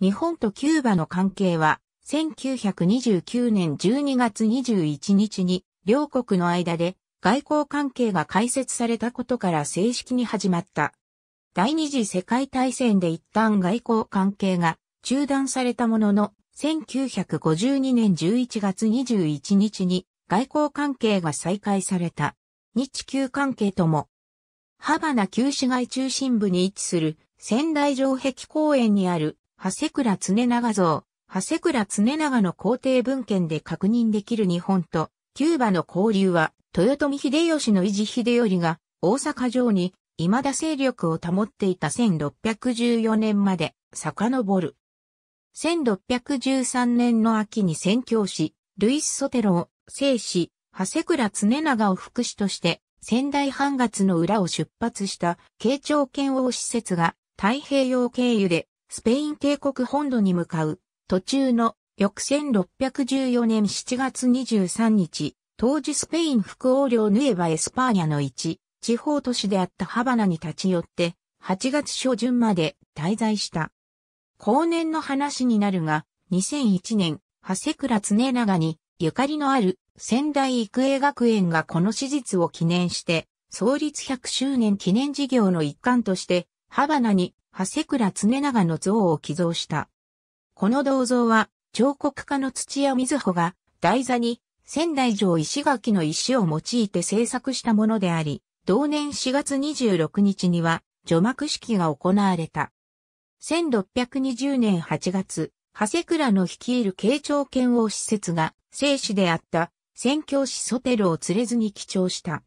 日本とキューバの関係は、1929年12月21日に、両国の間で外交関係が開設されたことから正式に始まった。第二次世界大戦で一旦外交関係が中断されたものの、1952年11月21日に外交関係が再開された。日旧関係とも、ハバナ旧市街中心部に位置する仙台城壁公園にある長谷倉常長像、長谷倉常長の皇帝文献で確認できる日本と、キューバの交流は、豊臣秀吉の維持秀頼が、大阪城に、未だ勢力を保っていた1614年まで、遡る。1613年の秋に宣教師、ルイス・ソテロを、生死、長谷倉常長を副使として、仙台半月の裏を出発した慶長剣王施設が太平洋経由でスペイン帝国本土に向かう途中の翌1614年7月23日、当時スペイン副王領ヌエバ・エスパーニャの一地方都市であったハバナに立ち寄って、8月初旬まで滞在した。後年の話になるが、2001年、長谷倉常長に、ゆかりのある仙台育英学園がこの史実を記念して、創立100周年記念事業の一環として、ハバナに長谷倉常長の像を寄贈した。この銅像は、彫刻家の土屋瑞穂が、台座に、仙台城石垣の石を用いて制作したものであり、同年4月26日には、除幕式が行われた。1620年8月、長谷倉の率いる慶長剣王施設が、生死であった、宣教師ソテルを連れずに帰帳した。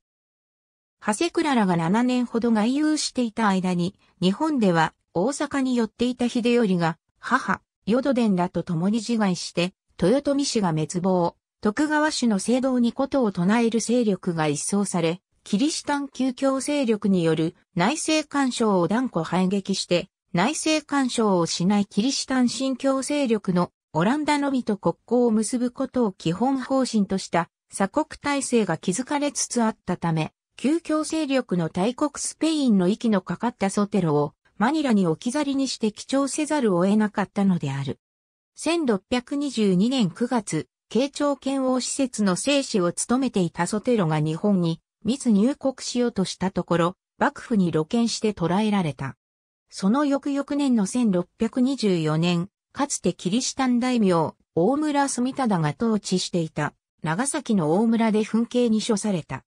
長谷倉らが7年ほど外遊していた間に、日本では大阪に寄っていた秀頼が、母、淀殿らと共に自害して、豊臣氏が滅亡、徳川氏の聖堂にことを唱える勢力が一掃され、キリシタン旧教勢力による内政干渉を断固反撃して、内政干渉をしないキリシタン新教勢力のオランダのみと国交を結ぶことを基本方針とした鎖国体制が築かれつつあったため、旧強勢力の大国スペインの息のかかったソテロをマニラに置き去りにして記帳せざるを得なかったのである。1622年9月、慶長剣王施設の生死を務めていたソテロが日本に密入国しようとしたところ、幕府に露見して捕らえられた。その翌々年の1624年、かつてキリシタン大名、大村住忠が統治していた、長崎の大村で紛刑に処された。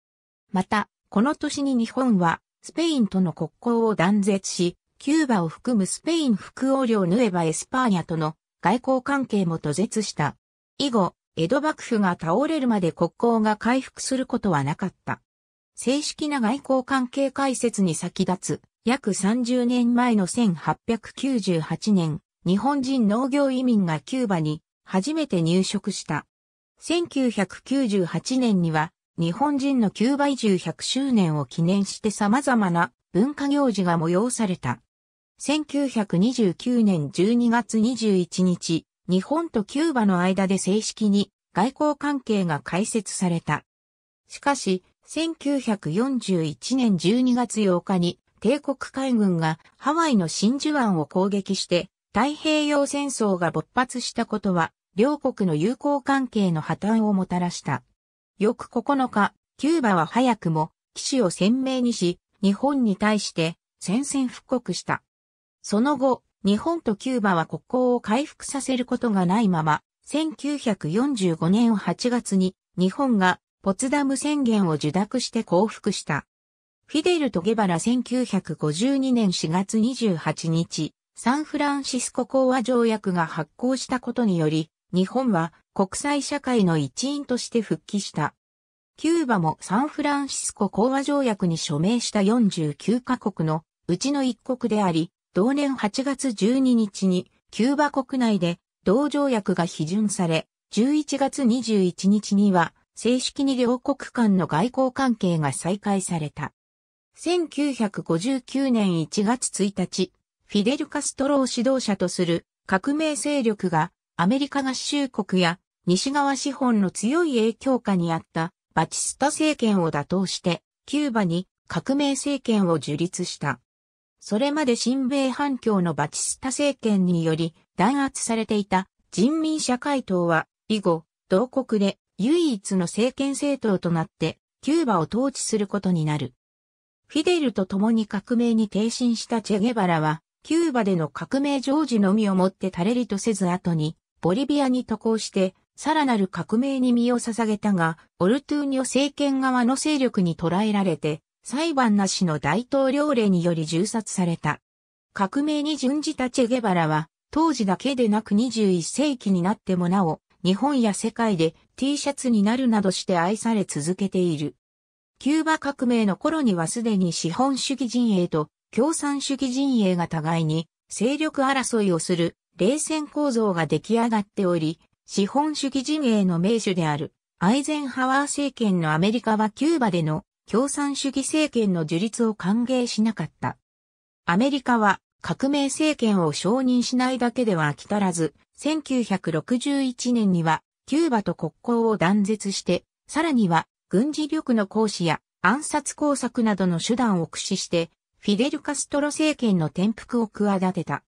また、この年に日本はスペインとの国交を断絶し、キューバを含むスペイン副王領ヌエバ・エスパーニャとの外交関係も途絶した。以後、江戸幕府が倒れるまで国交が回復することはなかった。正式な外交関係解説に先立つ、約30年前の1898年、日本人農業移民がキューバに初めて入植した。1998年には日本人のキューバ移住100周年を記念して様々な文化行事が催された。1929年12月21日、日本とキューバの間で正式に外交関係が開設された。しかし、1941年12月8日に帝国海軍がハワイの真珠湾を攻撃して太平洋戦争が勃発したことは両国の友好関係の破綻をもたらした。翌9日、キューバは早くも、騎士を鮮明にし、日本に対して宣戦布告した。その後、日本とキューバは国交を回復させることがないまま、1945年8月に日本がポツダム宣言を受諾して降伏した。フィデルとゲバラ1952年4月28日、サンフランシスコ講和条約が発効したことにより、日本は国際社会の一員として復帰した。キューバもサンフランシスコ講和条約に署名した49カ国のうちの一国であり、同年8月12日にキューバ国内で同条約が批准され、11月21日には正式に両国間の外交関係が再開された。1959年1月1日、フィデル・カストロを指導者とする革命勢力がアメリカ合衆国や西側資本の強い影響下にあったバチスタ政権を打倒して、キューバに革命政権を樹立した。それまで親米反共のバチスタ政権により弾圧されていた人民社会党は、以後、同国で唯一の政権政党となって、キューバを統治することになる。フィデルと共に革命に挺身したチェゲバラは、キューバでの革命常時のみをもって垂れりとせず後に、ボリビアに渡航して、さらなる革命に身を捧げたが、オルトゥーニョ政権側の勢力に捕らえられて、裁判なしの大統領令により銃殺された。革命に準じたチェゲバラは、当時だけでなく21世紀になってもなお、日本や世界で T シャツになるなどして愛され続けている。キューバ革命の頃にはすでに資本主義陣営と共産主義陣営が互いに勢力争いをする冷戦構造が出来上がっており、資本主義陣営の名手であるアイゼンハワー政権のアメリカはキューバでの共産主義政権の樹立を歓迎しなかった。アメリカは革命政権を承認しないだけでは飽き足らず、1961年にはキューバと国交を断絶して、さらには軍事力の行使や暗殺工作などの手段を駆使して、フィデル・カストロ政権の転覆を企てた。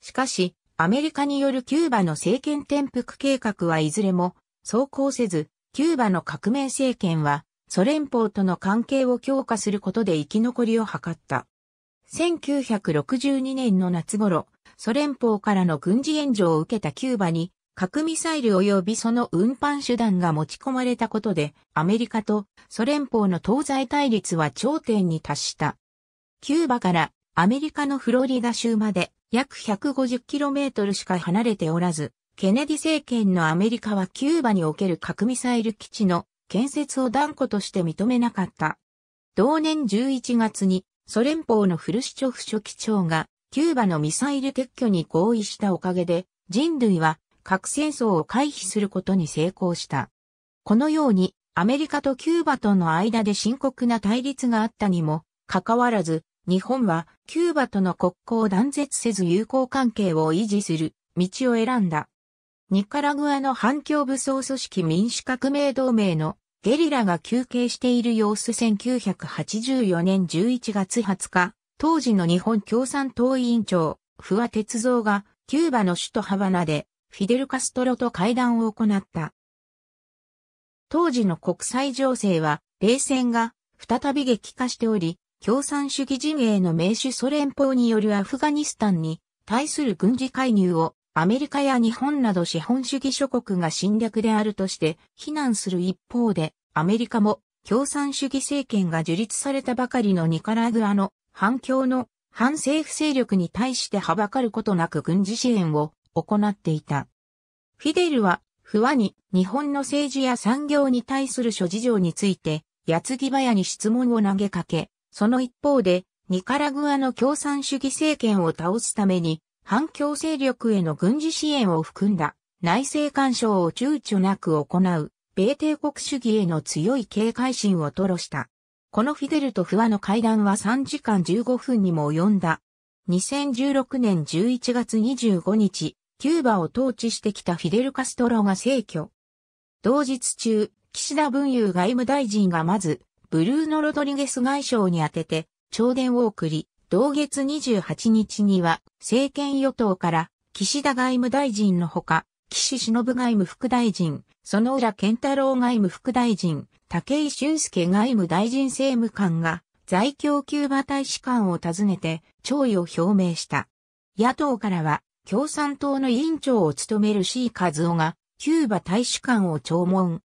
しかし、アメリカによるキューバの政権転覆計画はいずれも、走行せず、キューバの革命政権は、ソ連邦との関係を強化することで生き残りを図った。1962年の夏頃、ソ連邦からの軍事援助を受けたキューバに、核ミサイル及びその運搬手段が持ち込まれたことで、アメリカとソ連邦の東西対立は頂点に達した。キューバからアメリカのフロリダ州まで約 150km しか離れておらず、ケネディ政権のアメリカはキューバにおける核ミサイル基地の建設を断固として認めなかった。同年11月にソ連邦のフルシチョフ書記長がキューバのミサイル撤去に合意したおかげで人類は核戦争を回避することに成功した。このようにアメリカとキューバとの間で深刻な対立があったにもかかわらず日本はキューバとの国交を断絶せず友好関係を維持する道を選んだ。ニカラグアの反共武装組織民主革命同盟のゲリラが休憩している様子1984年11月20日、当時の日本共産党委員長、不和哲三がキューバの首都ハバナでフィデル・カストロと会談を行った。当時の国際情勢は冷戦が再び激化しており、共産主義陣営の名手ソ連邦によるアフガニスタンに対する軍事介入をアメリカや日本など資本主義諸国が侵略であるとして非難する一方で、アメリカも共産主義政権が樹立されたばかりのニカラグアの反共の反政府勢力に対してはばかることなく軍事支援を行っていた。フィデルは、不和に日本の政治や産業に対する諸事情について、矢継ぎ早に質問を投げかけ、その一方で、ニカラグアの共産主義政権を倒すために、反共勢力への軍事支援を含んだ内政干渉を躊躇なく行う、米帝国主義への強い警戒心を吐露した。このフィデルとフワの会談は3時間15分にも及んだ。2016年11月25日、キューバを統治してきたフィデル・カストロが逝去。同日中、岸田文雄外務大臣がまず、ブルーノ・ロドリゲス外相に充てて、朝電を送り、同月28日には、政権与党から、岸田外務大臣のほか、岸忍外務副大臣、園浦健太郎外務副大臣、武井俊介外務大臣政務官が、在京キューバ大使館を訪ねて、弔意を表明した。野党からは、共産党の委員長を務める C 和夫が、キューバ大使館を弔問。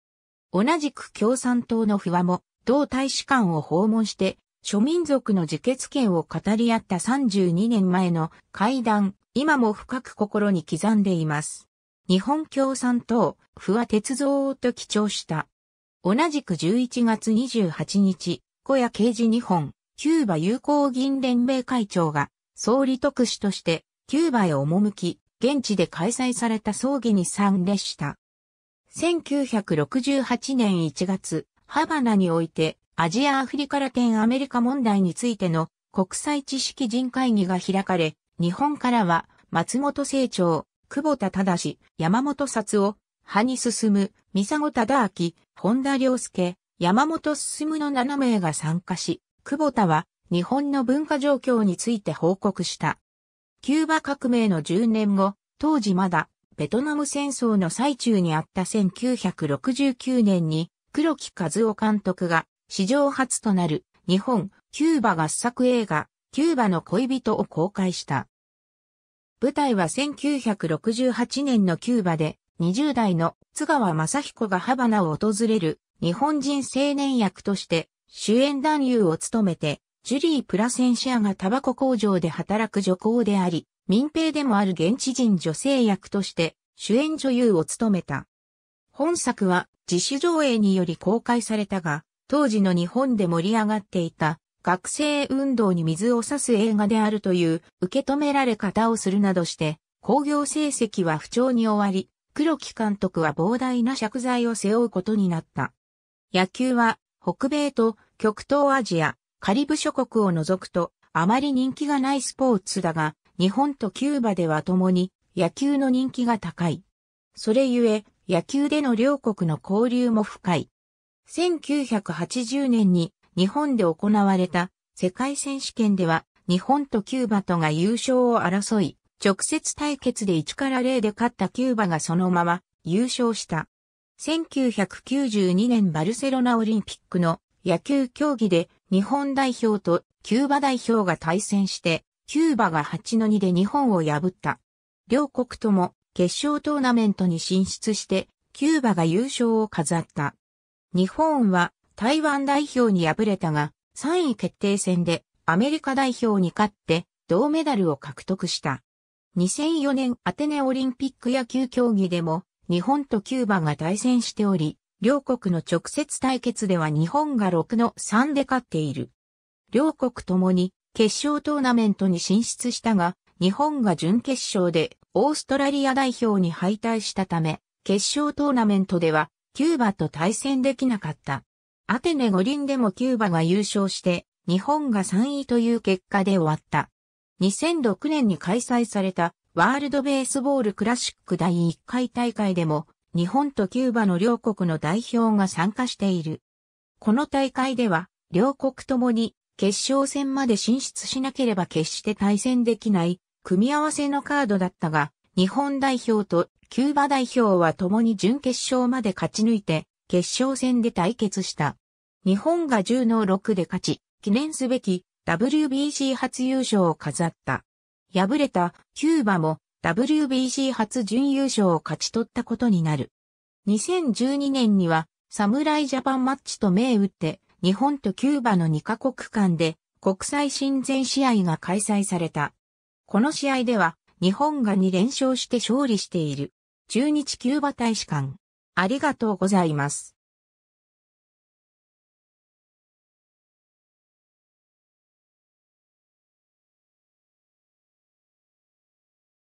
同じく共産党の不和も、同大使館を訪問して、諸民族の自決権を語り合った32年前の会談、今も深く心に刻んでいます。日本共産党、不和鉄造と記帳した。同じく11月28日、小屋刑事日本、キューバ友好議員連盟会長が、総理特使として、キューバへ赴き、現地で開催された葬儀に参列した。1968年1月、ハバナにおいて、アジア・アフリカラテン・アメリカ問題についての国際知識人会議が開かれ、日本からは、松本清張、久保田忠、山本札を、派に進む、三佐忠明、本田良介、山本進の7名が参加し、久保田は日本の文化状況について報告した。キューバ革命の10年後、当時まだベトナム戦争の最中にあった1969年に黒木和夫監督が史上初となる日本、キューバ合作映画、キューバの恋人を公開した。舞台は1968年のキューバで20代の津川雅彦がハバナを訪れる日本人青年役として主演男優を務めてジュリー・プラセンシアがタバコ工場で働く女工であり民兵でもある現地人女性役として主演女優を務めた。本作は自主上映により公開されたが、当時の日本で盛り上がっていた学生運動に水を差す映画であるという受け止められ方をするなどして、興行成績は不調に終わり、黒木監督は膨大な借財を背負うことになった。野球は北米と極東アジア、カリブ諸国を除くとあまり人気がないスポーツだが、日本とキューバでは共に野球の人気が高い。それゆえ、野球での両国の交流も深い。1980年に日本で行われた世界選手権では日本とキューバとが優勝を争い、直接対決で1から0で勝ったキューバがそのまま優勝した。1992年バルセロナオリンピックの野球競技で日本代表とキューバ代表が対戦して、キューバが8の2で日本を破った。両国とも決勝トーナメントに進出して、キューバが優勝を飾った。日本は台湾代表に敗れたが、3位決定戦でアメリカ代表に勝って銅メダルを獲得した。2004年アテネオリンピック野球競技でも日本とキューバが対戦しており、両国の直接対決では日本が6の3で勝っている。両国ともに決勝トーナメントに進出したが、日本が準決勝でオーストラリア代表に敗退したため、決勝トーナメントではキューバと対戦できなかった。アテネ五輪でもキューバが優勝して、日本が3位という結果で終わった。2006年に開催されたワールドベースボールクラシック第1回大会でも、日本とキューバの両国の代表が参加している。この大会では、両国ともに決勝戦まで進出しなければ決して対戦できない組み合わせのカードだったが、日本代表とキューバ代表は共に準決勝まで勝ち抜いて、決勝戦で対決した。日本が10の6で勝ち、記念すべき WBC 初優勝を飾った。敗れたキューバも WBC 初準優勝を勝ち取ったことになる。2012年には侍ジャパンマッチと銘打って日本とキューバの2カ国間で国際親善試合が開催された。この試合では、日本が2連勝して勝利している。中日キューバ大使館。ありがとうございます。